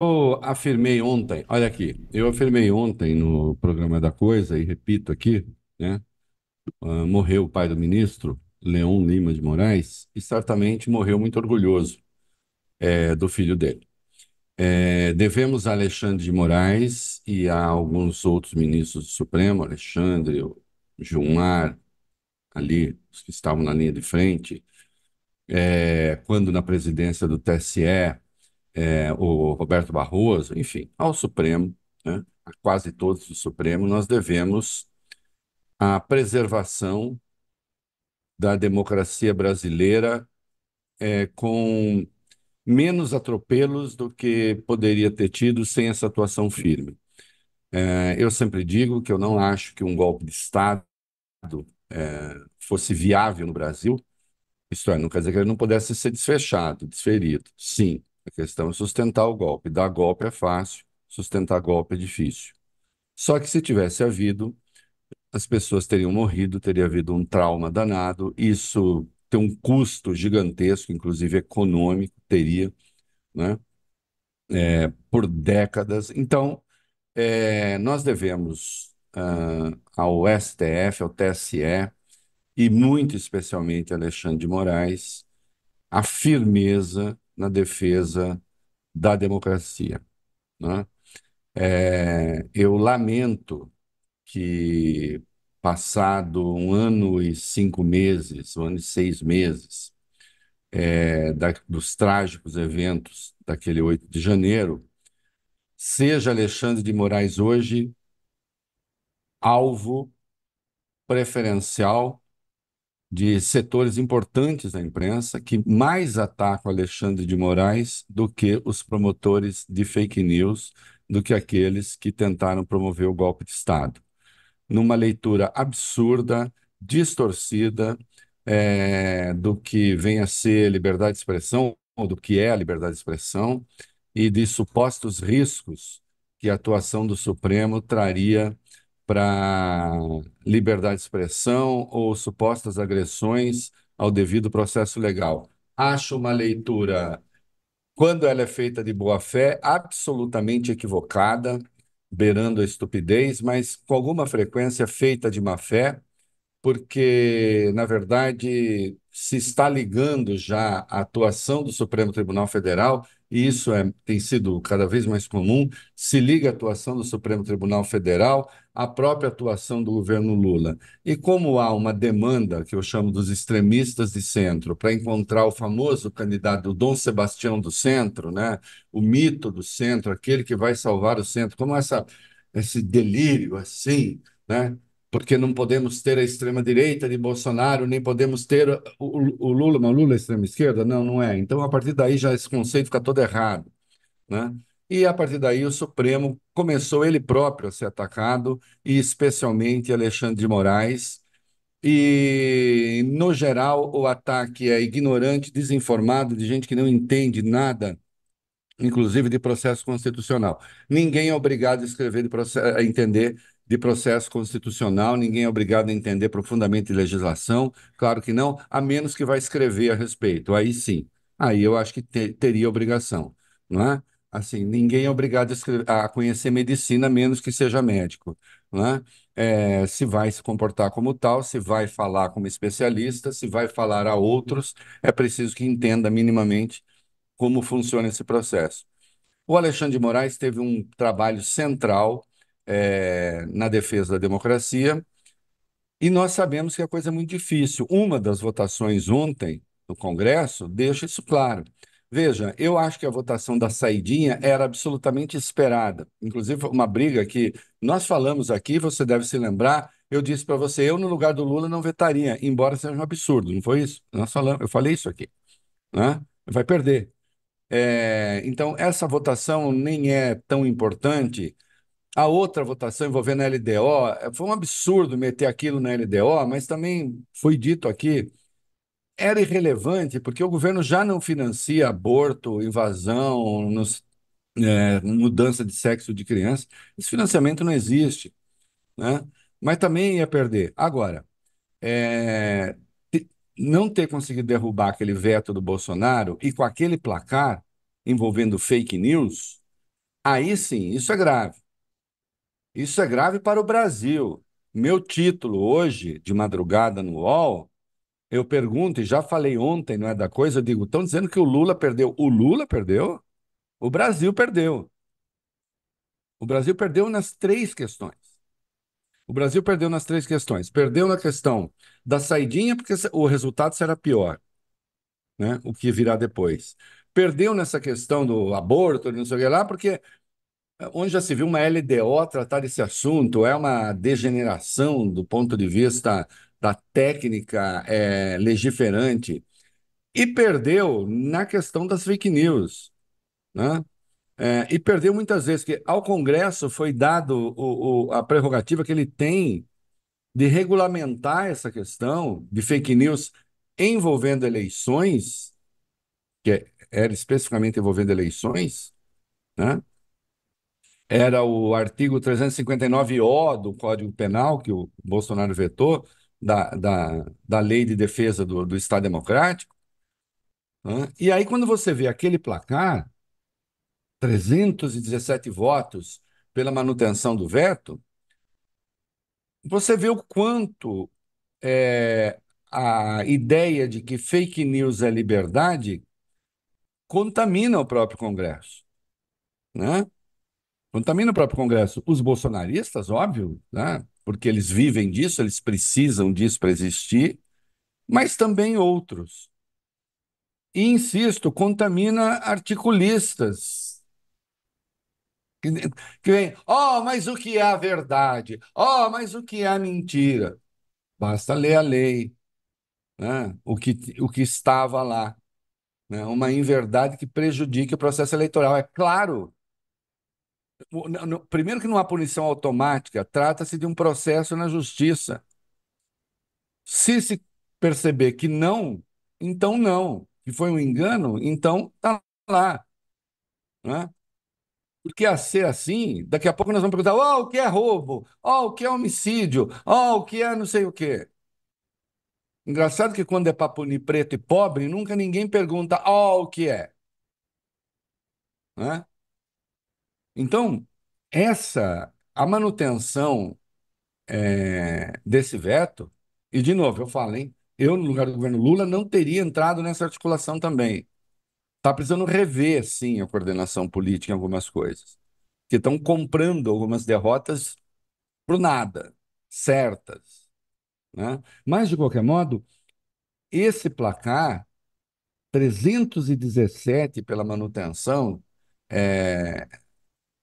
Eu afirmei ontem, olha aqui, eu afirmei ontem no programa da Coisa, e repito aqui, né? Uh, morreu o pai do ministro, Leon Lima de Moraes, e certamente morreu muito orgulhoso é, do filho dele. É, devemos a Alexandre de Moraes e a alguns outros ministros do Supremo, Alexandre, Gilmar, ali, os que estavam na linha de frente, é, quando na presidência do TSE, é, o Roberto Barroso, enfim, ao Supremo, né, a quase todos do Supremo, nós devemos a preservação da democracia brasileira é, com menos atropelos do que poderia ter tido sem essa atuação firme. É, eu sempre digo que eu não acho que um golpe de Estado é, fosse viável no Brasil, isto é, não quer dizer que ele não pudesse ser desfechado, desferido, sim, a questão é sustentar o golpe. Dar golpe é fácil, sustentar golpe é difícil. Só que se tivesse havido, as pessoas teriam morrido, teria havido um trauma danado, isso tem um custo gigantesco, inclusive econômico, teria, né? É, por décadas. Então, é, nós devemos uh, ao STF, ao TSE, e muito especialmente a Alexandre de Moraes, a firmeza na defesa da democracia. Né? É, eu lamento que, passado um ano e cinco meses, um ano e seis meses, é, da, dos trágicos eventos daquele 8 de janeiro, seja Alexandre de Moraes hoje alvo preferencial de setores importantes da imprensa que mais atacam Alexandre de Moraes do que os promotores de fake news, do que aqueles que tentaram promover o golpe de Estado. Numa leitura absurda, distorcida é, do que vem a ser liberdade de expressão, ou do que é a liberdade de expressão, e de supostos riscos que a atuação do Supremo traria para liberdade de expressão ou supostas agressões ao devido processo legal. Acho uma leitura, quando ela é feita de boa fé, absolutamente equivocada, beirando a estupidez, mas com alguma frequência feita de má fé, porque, na verdade, se está ligando já à atuação do Supremo Tribunal Federal, e isso é, tem sido cada vez mais comum, se liga à atuação do Supremo Tribunal Federal, à própria atuação do governo Lula. E como há uma demanda, que eu chamo dos extremistas de centro, para encontrar o famoso candidato Dom Sebastião do centro, né? o mito do centro, aquele que vai salvar o centro, como essa, esse delírio assim, né? porque não podemos ter a extrema-direita de Bolsonaro, nem podemos ter o, o Lula, mas o Lula é extrema-esquerda? Não, não é. Então, a partir daí, já esse conceito fica todo errado. Né? E a partir daí, o Supremo começou ele próprio a ser atacado, e especialmente Alexandre de Moraes. E, no geral, o ataque é ignorante, desinformado, de gente que não entende nada inclusive de processo constitucional. Ninguém é obrigado a escrever de processo, a entender de processo constitucional, ninguém é obrigado a entender profundamente legislação, claro que não, a menos que vá escrever a respeito. Aí sim, aí eu acho que te, teria obrigação, não é? Assim, ninguém é obrigado a, escrever, a conhecer medicina, a menos que seja médico, não é? É, se vai se comportar como tal, se vai falar como especialista, se vai falar a outros, é preciso que entenda minimamente como funciona esse processo. O Alexandre de Moraes teve um trabalho central é, na defesa da democracia. E nós sabemos que a coisa é muito difícil. Uma das votações ontem no Congresso deixa isso claro. Veja, eu acho que a votação da saidinha era absolutamente esperada. Inclusive, uma briga que nós falamos aqui, você deve se lembrar, eu disse para você, eu no lugar do Lula não vetaria, embora seja um absurdo, não foi isso? Nós falamos, eu falei isso aqui. Né? Vai perder. É, então, essa votação nem é tão importante a outra votação envolvendo a LDO, foi um absurdo meter aquilo na LDO, mas também foi dito aqui, era irrelevante, porque o governo já não financia aborto, invasão, nos, é, mudança de sexo de criança. Esse financiamento não existe. Né? Mas também ia perder. Agora, é, não ter conseguido derrubar aquele veto do Bolsonaro e com aquele placar envolvendo fake news, aí sim, isso é grave. Isso é grave para o Brasil. Meu título hoje, de madrugada no UOL, eu pergunto, e já falei ontem, não é da coisa, eu digo, estão dizendo que o Lula perdeu. O Lula perdeu? O Brasil perdeu. O Brasil perdeu nas três questões. O Brasil perdeu nas três questões. Perdeu na questão da saidinha, porque o resultado será pior, né? o que virá depois. Perdeu nessa questão do aborto, não sei o que lá, porque é, onde já se viu uma LDO tratar desse assunto? É uma degeneração do ponto de vista da técnica é, legiferante. E perdeu na questão das fake news. Né? É, e perdeu muitas vezes, que ao Congresso foi dado o, o, a prerrogativa que ele tem de regulamentar essa questão de fake news envolvendo eleições, que é, era especificamente envolvendo eleições, né? era o artigo 359-O do Código Penal, que o Bolsonaro vetou, da, da, da lei de defesa do, do Estado Democrático. E aí, quando você vê aquele placar, 317 votos pela manutenção do veto, você vê o quanto é, a ideia de que fake news é liberdade contamina o próprio Congresso. Né? quando também tá no próprio Congresso, os bolsonaristas, óbvio, né? porque eles vivem disso, eles precisam disso para existir, mas também outros. E, insisto, contamina articulistas. Que, que vem, ó, oh, mas o que é a verdade? Ó, oh, mas o que é a mentira? Basta ler a lei, né? o, que, o que estava lá. Né? Uma inverdade que prejudique o processo eleitoral. É claro Primeiro, que não há punição automática, trata-se de um processo na justiça. Se se perceber que não, então não. Que foi um engano, então tá lá. Né? Porque a ser assim, daqui a pouco nós vamos perguntar: ó, oh, o que é roubo? Ó, oh, o que é homicídio? Ó, oh, o que é não sei o quê. Engraçado que quando é para punir preto e pobre, nunca ninguém pergunta: ó, o que é? Né? Então, essa, a manutenção é, desse veto, e de novo, eu falo, hein? Eu, no lugar do governo Lula, não teria entrado nessa articulação também. Está precisando rever, sim, a coordenação política em algumas coisas, que estão comprando algumas derrotas para nada, certas. Né? Mas, de qualquer modo, esse placar, 317 pela manutenção, é,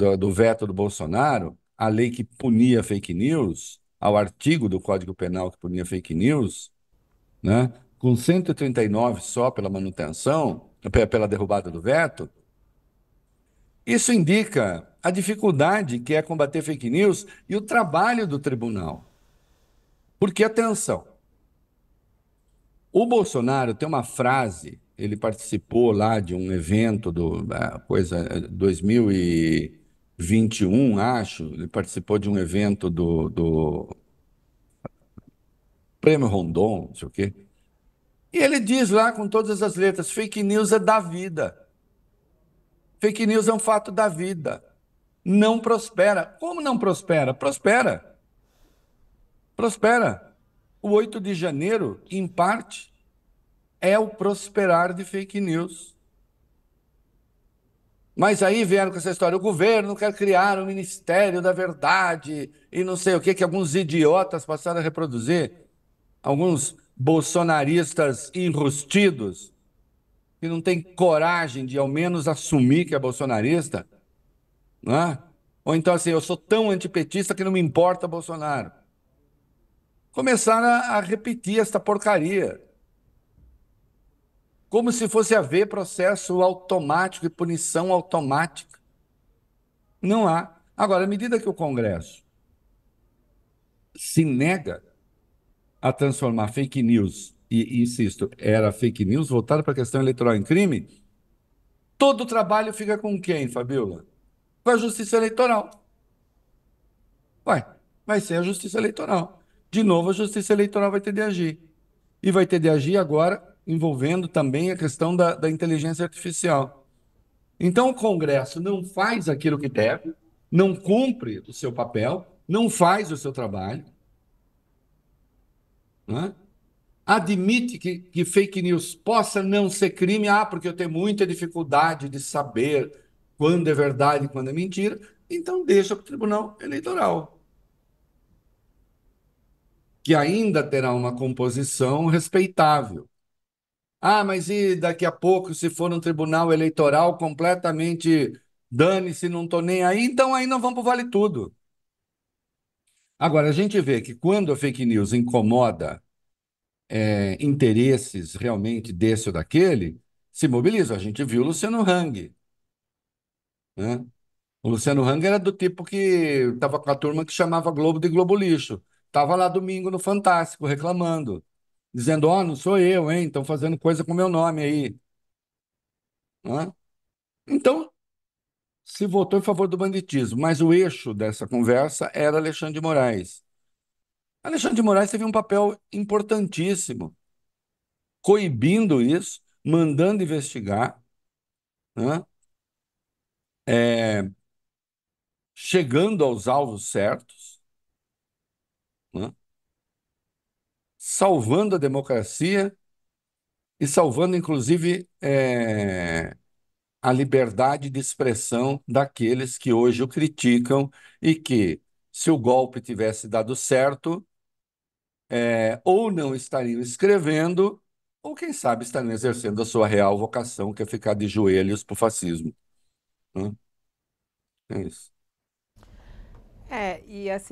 do, do veto do Bolsonaro, a lei que punia fake news, ao artigo do Código Penal que punia fake news, né, com 139 só pela manutenção, pela derrubada do veto, isso indica a dificuldade que é combater fake news e o trabalho do tribunal. Porque, atenção, o Bolsonaro tem uma frase, ele participou lá de um evento do ah, coisa 2000 e 21, acho, ele participou de um evento do, do Prêmio Rondon, não sei o quê. E ele diz lá com todas as letras: fake news é da vida. Fake news é um fato da vida. Não prospera. Como não prospera? Prospera. Prospera. O 8 de janeiro, em parte, é o prosperar de fake news. Mas aí vieram com essa história: o governo quer criar o um Ministério da Verdade e não sei o que, que alguns idiotas passaram a reproduzir, alguns bolsonaristas enrustidos, que não tem coragem de ao menos assumir que é bolsonarista, né? ou então assim, eu sou tão antipetista que não me importa Bolsonaro. Começaram a repetir esta porcaria como se fosse haver processo automático e punição automática. Não há. Agora, à medida que o Congresso se nega a transformar fake news, e insisto, era fake news voltada para a questão eleitoral em crime, todo o trabalho fica com quem, Fabiola? Com a justiça eleitoral. Vai, vai ser a justiça eleitoral. De novo, a justiça eleitoral vai ter de agir. E vai ter de agir agora envolvendo também a questão da, da inteligência artificial. Então, o Congresso não faz aquilo que deve, não cumpre o seu papel, não faz o seu trabalho, né? admite que, que, fake news possa não ser crime, ah, porque eu tenho muita dificuldade de saber quando é verdade e quando é mentira, então deixa para o Tribunal Eleitoral, que ainda terá uma composição respeitável. Ah, mas e daqui a pouco, se for um tribunal eleitoral completamente dane-se, não estou nem aí, então aí não vamos para o Vale Tudo. Agora, a gente vê que quando a fake news incomoda é, interesses realmente desse ou daquele, se mobiliza. A gente viu o Luciano Hang. Né? O Luciano Hang era do tipo que estava com a turma que chamava Globo de Globo Lixo. Estava lá domingo no Fantástico reclamando dizendo: Ó, oh, não sou eu, hein? Estão fazendo coisa com meu nome aí. É? Então, se votou em favor do banditismo, mas o eixo dessa conversa era Alexandre de Moraes. Alexandre de Moraes teve um papel importantíssimo, coibindo isso, mandando investigar, né? é, chegando aos alvos certos. Né? salvando a democracia e salvando, inclusive, é, a liberdade de expressão daqueles que hoje o criticam e que, se o golpe tivesse dado certo, é, ou não estariam escrevendo, ou quem sabe estariam exercendo a sua real vocação, que é ficar de joelhos para o fascismo. Né? É isso. É, e assim.